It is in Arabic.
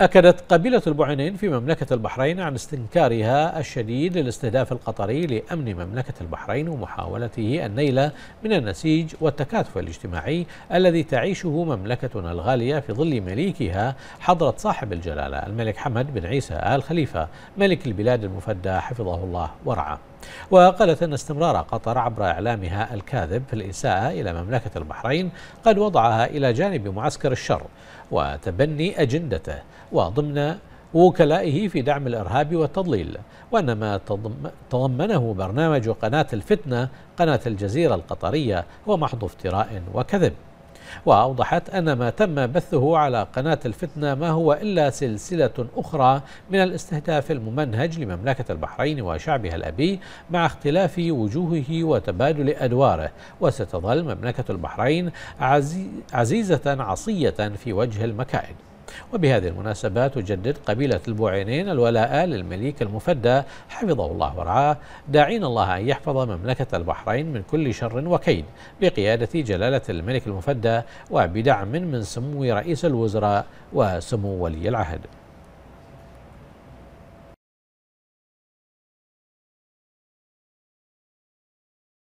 أكدت قبيلة البعينين في مملكة البحرين عن استنكارها الشديد للاستهداف القطري لأمن مملكة البحرين ومحاولته النيل من النسيج والتكاتف الاجتماعي الذي تعيشه مملكتنا الغالية في ظل مليكها حضرة صاحب الجلالة الملك حمد بن عيسى آل خليفة ملك البلاد المفدى حفظه الله ورعاه وقالت أن استمرار قطر عبر إعلامها الكاذب في الإساءة إلى مملكة البحرين قد وضعها إلى جانب معسكر الشر وتبني أجندته وضمن وكلائه في دعم الإرهاب والتضليل وأن ما تضمنه برنامج قناة الفتنة قناة الجزيرة القطرية هو محض افتراء وكذب وأوضحت أن ما تم بثه على قناة الفتنة ما هو إلا سلسلة أخرى من الاستهداف الممنهج لمملكة البحرين وشعبها الأبي مع اختلاف وجوهه وتبادل أدواره وستظل مملكة البحرين عزيزة عصية في وجه المكائد وبهذه المناسبة تجدد قبيلة البوعينين الولاء للمليك المفدى حفظه الله ورعاه داعين الله أن يحفظ مملكة البحرين من كل شر وكيد بقيادة جلالة الملك المفدى وبدعم من سمو رئيس الوزراء وسمو ولي العهد